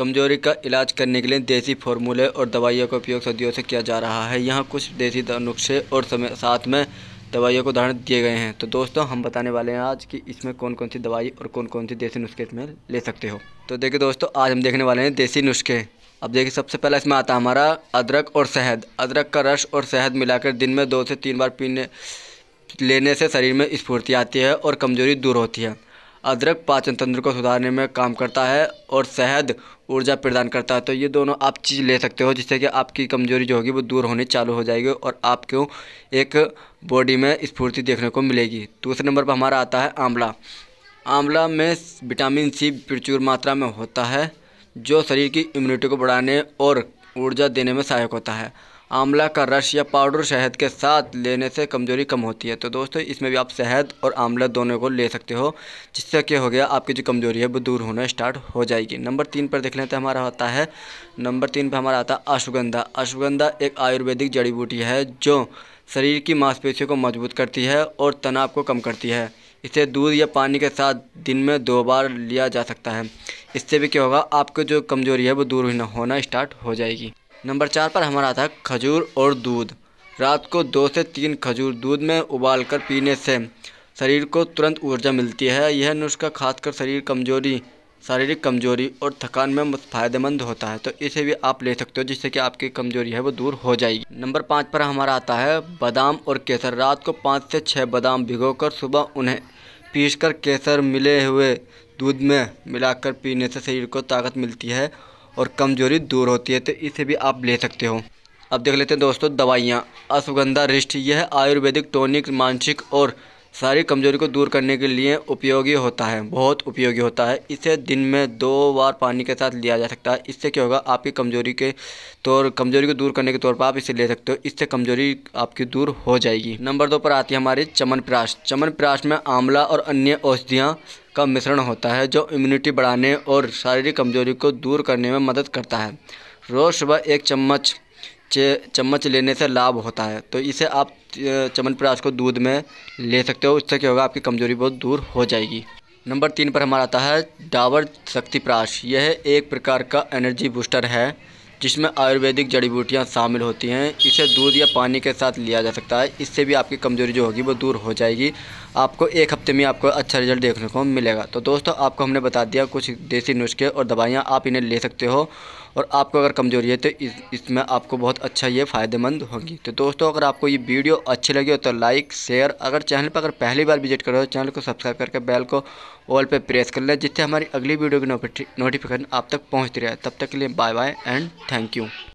कमजोरी का इलाज करने के लिए देसी फार्मूले और दवाइयों का उपयोग सदियों से किया जा रहा है यहाँ कुछ देसी नुस्खे और समय साथ में दवाइयों को उदाहरण दिए गए हैं तो दोस्तों हम बताने वाले हैं आज कि इसमें कौन कौन सी दवाई और कौन कौन सी देसी नुस्खे इसमें ले सकते हो तो देखिए दोस्तों आज हम देखने वाले हैं देसी नुस्खे अब देखिए सबसे पहला इसमें आता है हमारा अदरक और शहद अदरक का रस और शहद मिलाकर दिन में दो से तीन बार पीने लेने से शरीर में स्फूर्ति आती है और कमज़ोरी दूर होती है अदरक पाचन तंत्र को सुधारने में काम करता है और शहद ऊर्जा प्रदान करता है तो ये दोनों आप चीज़ ले सकते हो जिससे कि आपकी कमज़ोरी जो होगी वो दूर होने चालू हो जाएगी और आपको एक बॉडी में स्फूर्ति देखने को मिलेगी दूसरे नंबर पर हमारा आता है आंवला आंवला में विटामिन सी प्रचुर मात्रा में होता है जो शरीर की इम्यूनिटी को बढ़ाने और ऊर्जा देने में सहायक होता है आंवला का रस या पाउडर शहद के साथ लेने से कमज़ोरी कम होती है तो दोस्तों इसमें भी आप शहद और आंवला दोनों को ले सकते हो जिससे क्या हो गया आपकी जो कमज़ोरी है वो दूर होना स्टार्ट हो जाएगी नंबर तीन पर देख लेते हमारा होता है नंबर तीन पर हमारा आता है अश्वगंधा अश्वगंधा एक आयुर्वेदिक जड़ी बूटी है जो शरीर की मांसपेशियों को मजबूत करती है और तनाव को कम करती है इसे दूध या पानी के साथ दिन में दो बार लिया जा सकता है इससे भी क्या होगा आपको जो कमज़ोरी है वो दूर होना स्टार्ट हो जाएगी नंबर चार पर हमारा आता है खजूर और दूध रात को दो से तीन खजूर दूध में उबालकर पीने से शरीर को तुरंत ऊर्जा मिलती है यह नुस्खा खासकर शरीर कमजोरी शारीरिक कमजोरी और थकान में फ़ायदेमंद होता है तो इसे भी आप ले सकते हो जिससे कि आपकी कमजोरी है वो दूर हो जाएगी नंबर पाँच पर हमारा आता है बादाम और केसर रात को पाँच से छः बादाम भिगोकर सुबह उन्हें पीसकर केसर मिले हुए दूध में मिलाकर पीने से शरीर को ताकत मिलती है और कमजोरी दूर होती है तो इसे भी आप ले सकते हो अब देख लेते हैं दोस्तों दवाइयाँ अश्वगंधा रिष्ट यह आयुर्वेदिक टोनिक मानसिक और सारी कमजोरी को दूर करने के लिए उपयोगी होता है बहुत उपयोगी होता है इसे दिन में दो बार पानी के साथ लिया जा सकता है इससे क्या होगा आपकी कमजोरी के तौर कमजोरी को दूर करने के तौर पर आप इसे ले सकते हो इससे कमजोरी आपकी दूर हो जाएगी नंबर दो पर आती है हमारी चमन प्राश चमन प्राश में आंवला और अन्य औषधियाँ का मिश्रण होता है जो इम्यूनिटी बढ़ाने और शारीरिक कमजोरी को दूर करने में मदद करता है रोज़ सुबह एक चम्मच चम्मच लेने से लाभ होता है तो इसे आप चमनप्राश को दूध में ले सकते हो उससे क्या होगा आपकी कमजोरी बहुत दूर हो जाएगी नंबर तीन पर हमारा आता है डाबर शक्तिप्राश यह एक प्रकार का एनर्जी बूस्टर है जिसमें आयुर्वेदिक जड़ी बूटियाँ शामिल होती हैं इसे दूध या पानी के साथ लिया जा सकता है इससे भी आपकी कमज़ोरी जो होगी वो दूर हो जाएगी आपको एक हफ्ते में आपको अच्छा रिजल्ट देखने को मिलेगा तो दोस्तों आपको हमने बता दिया कुछ देसी नुस्खे और दवाइयाँ आप इन्हें ले सकते हो और आपको अगर कमज़ोरी है तो इस इसमें आपको बहुत अच्छा ये फ़ायदेमंद होगी तो दोस्तों अगर आपको ये वीडियो अच्छी लगी हो तो लाइक शेयर अगर चैनल पर अगर पहली बार विजिट करो तो चैनल को सब्सक्राइब करके बेल को ऑल पे प्रेस कर लें जिससे हमारी अगली वीडियो की नोटिफिकेशन आप तक पहुँचती रहे तब तक के लिए bye bye and thank you